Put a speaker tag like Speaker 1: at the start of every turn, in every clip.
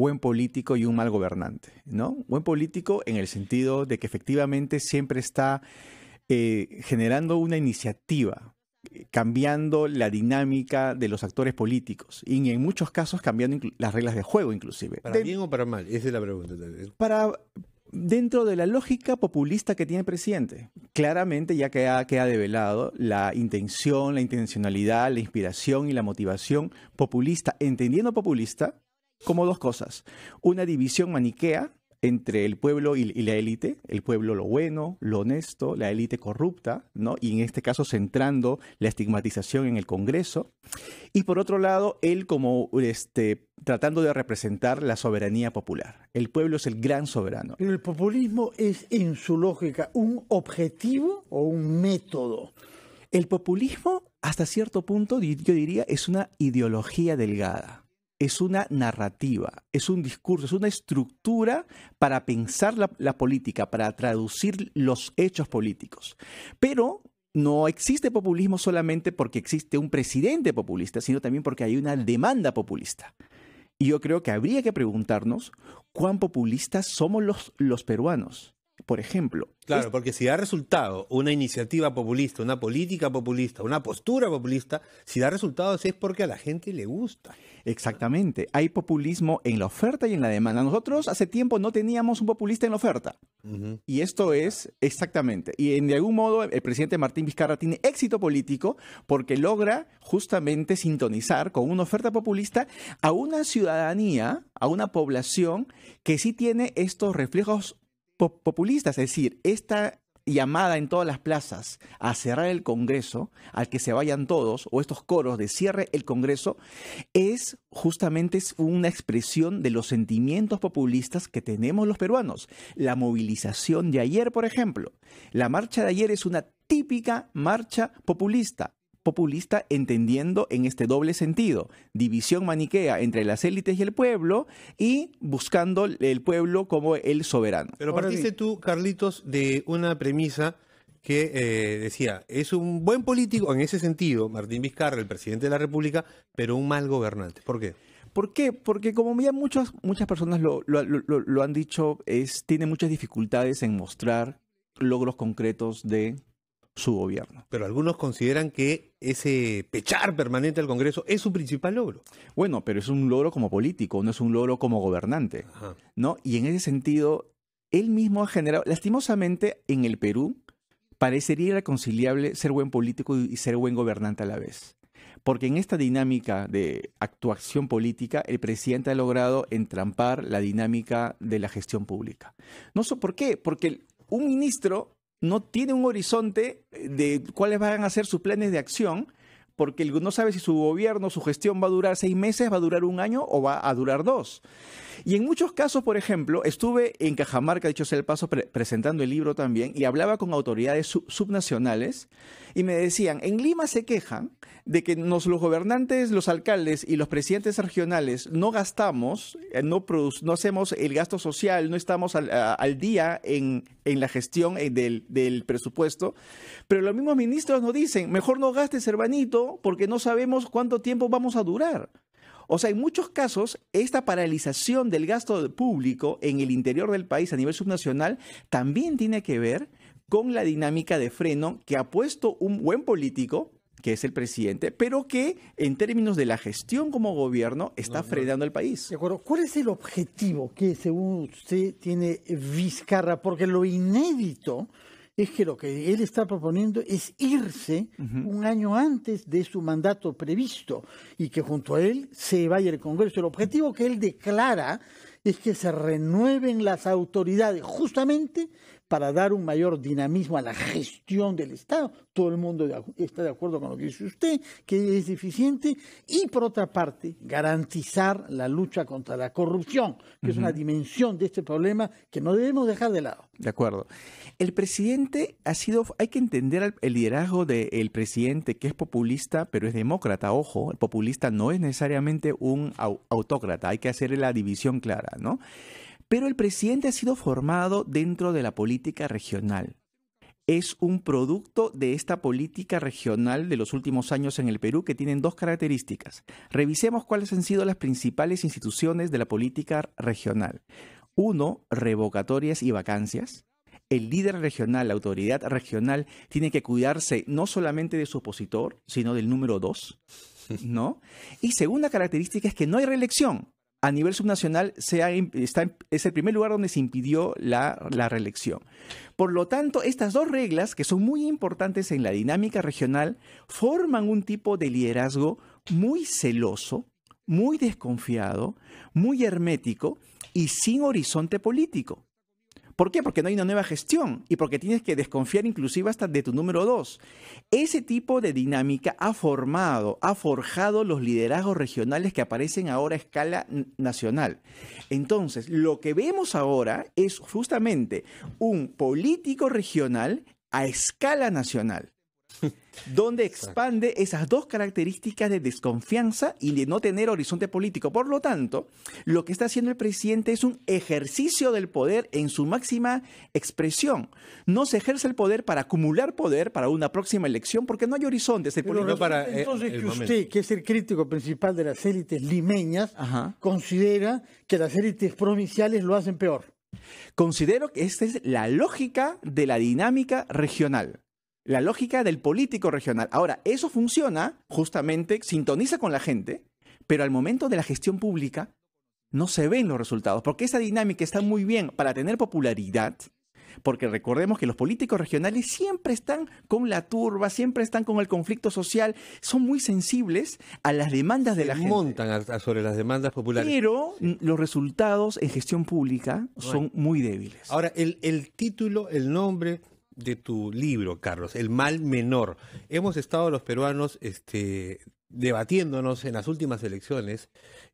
Speaker 1: buen político y un mal gobernante, ¿no? Buen político en el sentido de que efectivamente siempre está eh, generando una iniciativa, eh, cambiando la dinámica de los actores políticos y en muchos casos cambiando las reglas de juego inclusive. ¿Para bien
Speaker 2: o para mal? Esa es la pregunta. Para, dentro de la lógica populista que tiene el presidente,
Speaker 1: claramente ya que ha develado la intención, la intencionalidad, la inspiración y la motivación populista, entendiendo populista como dos cosas. Una división maniquea entre el pueblo y, la élite, el pueblo lo bueno, lo honesto, la élite corrupta, ¿no? Y en este caso centrando la estigmatización en el Congreso. Y por otro lado, él como este, tratando de representar la soberanía popular. El pueblo es el gran soberano.
Speaker 3: El populismo es en su
Speaker 1: lógica un objetivo o un método. El populismo, hasta cierto punto, yo diría, es una ideología delgada es una narrativa, es un discurso, es una estructura para pensar la, política, para traducir los hechos políticos. Pero no existe populismo solamente porque existe un presidente populista, sino también porque hay una demanda populista. Y yo creo que habría que preguntarnos cuán populistas somos los, los peruanos por ejemplo.
Speaker 2: Claro, porque si da resultado una iniciativa populista, una política populista, una postura populista, si da resultados es porque a la gente le gusta. Exactamente, hay populismo en
Speaker 1: la oferta y en la demanda. Nosotros hace tiempo no teníamos un populista en la oferta. Y esto es exactamente. Y en, de algún modo el presidente Martín Vizcarra tiene éxito político porque logra justamente sintonizar con una oferta populista a una ciudadanía, a una población que sí tiene estos reflejos populistas, es decir, esta llamada en todas las plazas a cerrar el Congreso, al que se vayan todos, o estos coros de cierre el Congreso, es justamente una expresión de los sentimientos populistas que tenemos los peruanos. La movilización de ayer, por ejemplo, la marcha de ayer es una típica marcha populista populista entendiendo en este doble sentido, división maniquea entre las élites y el pueblo y buscando el pueblo como el soberano. Pero partiste
Speaker 2: tú, Carlitos, de una premisa que eh, decía, es un buen político en ese sentido, Martín Vizcarra, el presidente de la República, pero un mal gobernante. ¿Por qué? ¿Por qué? Porque
Speaker 1: como ya muchas, muchas personas lo, lo han dicho, es, tiene muchas dificultades en mostrar logros concretos de su gobierno. Pero algunos consideran que ese pechar permanente al Congreso es su principal logro. Bueno, pero es un logro como político, no es un logro como gobernante. ¿no? Y en ese sentido, él mismo ha generado, lastimosamente en el Perú, parecería irreconciliable ser buen político y ser buen gobernante a la vez. Porque en esta dinámica de actuación política, el presidente ha logrado entrampar la dinámica de la gestión pública. No sé por qué, porque un ministro no tiene un horizonte eh, de cuáles van a ser sus planes de acción porque no sabe si su gobierno, su gestión va a durar seis meses, va a durar un año o va a durar dos. Y en muchos casos, por ejemplo, estuve en Cajamarca, dicho sea el paso, presentando el libro también, y hablaba con autoridades subnacionales y me decían, en Lima se quejan de que los gobernantes, los alcaldes y los presidentes regionales no gastamos, eh, no, no hacemos el gasto social, no estamos al, día en, la gestión eh, del, del presupuesto, pero los mismos ministros nos dicen, mejor no gastes, hermanito, porque no sabemos cuánto tiempo vamos a durar. O sea, en muchos casos, esta paralización del gasto público en el interior del país a nivel subnacional también tiene que ver con la dinámica de freno que ha puesto un buen político, que es el presidente, pero que en términos de la gestión como gobierno está frenando el país. De ¿Cuál es
Speaker 3: el objetivo que según usted tiene Vizcarra? Porque lo inédito es que lo que él está proponiendo es irse un año antes de su mandato previsto y que junto a él se vaya el Congreso. El objetivo que él declara es que se renueven las autoridades justamente para dar un mayor dinamismo a la gestión del Estado. Todo el mundo está de acuerdo con lo que dice usted, que es deficiente. Y por otra parte, garantizar la lucha contra la corrupción, que es una dimensión de este problema que no debemos dejar de lado.
Speaker 1: De acuerdo. El presidente ha sido, hay que entender el liderazgo del presidente que es populista, pero es demócrata. Ojo, el populista no es necesariamente un autócrata, hay que hacerle la división clara, ¿no? pero el presidente ha sido formado dentro de la política regional. Es un producto de esta política regional de los últimos años en el Perú que tienen dos características. Revisemos cuáles han sido las principales instituciones de la política regional. Uno, revocatorias y vacancias. El líder regional, la autoridad regional, tiene que cuidarse no solamente de su opositor, sino del número dos, ¿no? Y segunda característica es que no hay reelección a nivel subnacional es el primer lugar donde se impidió la, la, reelección. Por lo tanto, estas dos reglas, que son muy importantes en la dinámica regional, forman un tipo de liderazgo muy celoso, muy desconfiado, muy hermético y sin horizonte político. ¿Por qué? Porque no hay una nueva gestión y porque tienes que desconfiar inclusive hasta de tu número dos. Ese tipo de dinámica ha formado, ha forjado los liderazgos regionales que aparecen ahora a escala nacional. Entonces, lo que vemos ahora es justamente un político regional a escala nacional donde expande esas dos características de desconfianza y de no tener horizonte político. Por lo tanto, lo que está haciendo el presidente es un ejercicio del poder en su máxima expresión. No se ejerce el poder para acumular poder para una próxima elección porque no hay horizonte. Eh, entonces eh, usted,
Speaker 3: que es el crítico principal de las élites limeñas, considera que
Speaker 1: las élites provinciales lo hacen peor. Considero que esta es la lógica de la dinámica regional la lógica del político regional. Ahora, eso funciona, justamente, sintoniza con la gente, pero al momento de la gestión pública no se ven los resultados, porque esa dinámica está muy bien para tener popularidad, porque recordemos que los políticos regionales siempre están con la turba, siempre están con el conflicto social, son muy
Speaker 2: sensibles a las demandas de la gente. Montan sobre las demandas populares. Pero
Speaker 1: los resultados en gestión pública son muy débiles.
Speaker 2: Ahora, el, el título, el nombre, de tu libro, Carlos, El mal menor. Hemos estado los peruanos este, debatiéndonos en las últimas elecciones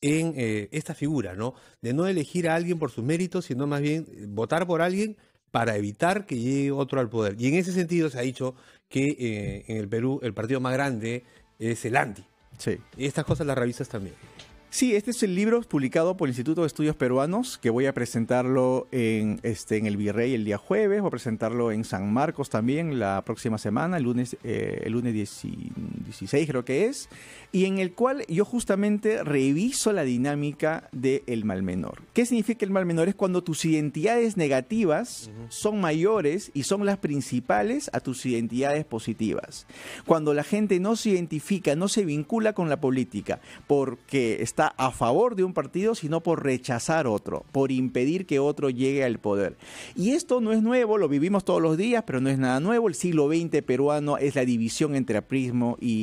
Speaker 2: en eh, esta figura, ¿no? De no elegir a alguien por sus méritos, sino más bien eh, votar por alguien para evitar que llegue otro al poder. Y en ese sentido se ha dicho que eh, en el Perú el partido más grande es el anti. Sí. Y estas cosas las revisas también. Sí, este es el libro publicado por el Instituto de
Speaker 1: Estudios Peruanos, que voy a presentarlo en, este, en el Virrey el día jueves, voy a presentarlo en San Marcos también la próxima semana, el lunes, eh, el lunes 19 16 creo que es, y en el cual yo justamente reviso la dinámica del mal menor. ¿Qué significa el mal menor? Es cuando tus identidades negativas son mayores y son las principales a tus identidades positivas. Cuando la gente no se identifica, no se vincula con la política porque está a favor de un partido, sino por rechazar otro, por impedir que otro llegue al poder. Y esto no es nuevo, lo vivimos todos los días, pero no es nada nuevo. El siglo XX peruano es la división entre aprismo y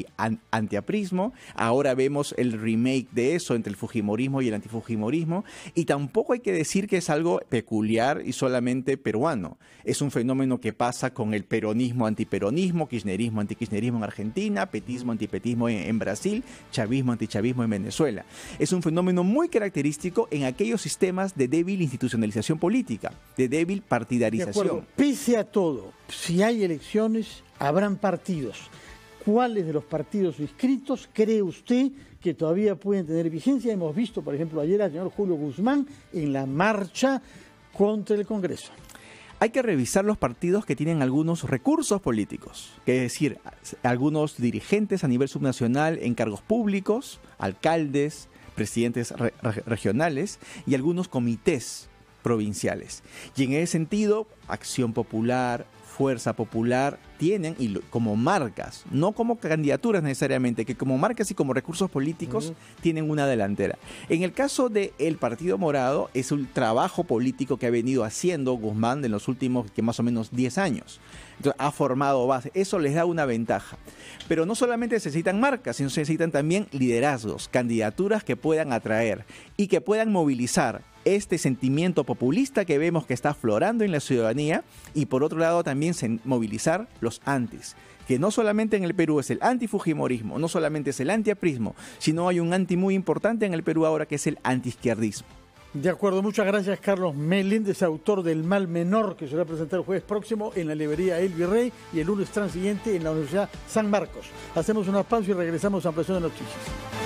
Speaker 1: antiaprismo. Ahora vemos el remake de eso entre el fujimorismo y el antifujimorismo. Y tampoco hay que decir que es algo peculiar y solamente peruano. Es un fenómeno que pasa con el peronismo antiperonismo, kirchnerismo antikirchnerismo en Argentina, petismo antipetismo en, Brasil, chavismo antichavismo en Venezuela. Es un fenómeno muy característico en aquellos sistemas de débil institucionalización política, de débil partidarización. De
Speaker 3: Pese a todo, si hay elecciones, habrán partidos cuáles de los partidos inscritos cree usted que todavía pueden tener vigencia. Hemos visto, por ejemplo, ayer al señor Julio Guzmán
Speaker 1: en la marcha contra el Congreso. Hay que revisar los partidos que tienen algunos recursos políticos, que es decir, algunos dirigentes a nivel subnacional en cargos públicos, alcaldes, presidentes regionales y algunos comités provinciales. Y en ese sentido, Acción Popular, Fuerza Popular tienen y como marcas, no como candidaturas necesariamente, que como marcas y como recursos políticos tienen una delantera. En el caso del el Partido Morado, es un trabajo político que ha venido haciendo Guzmán en los últimos que más o menos 10 años. ha formado base. Eso les da una ventaja. Pero no solamente necesitan marcas, sino se necesitan también liderazgos, candidaturas que puedan atraer y que puedan movilizar este sentimiento populista que vemos que está aflorando en la ciudadanía y por otro lado también movilizar los antis, que no solamente en el Perú es el antifujimorismo, no solamente es el antiaprismo, sino hay un anti muy importante en el Perú ahora que es el antiizquierdismo.
Speaker 3: De acuerdo, muchas gracias Carlos Meléndez, autor del Mal Menor, que se va a presentar el jueves próximo en la librería El Virrey y el lunes transiguiente en la Universidad San Marcos. Hacemos un pausa y regresamos a Ampliación de Noticias.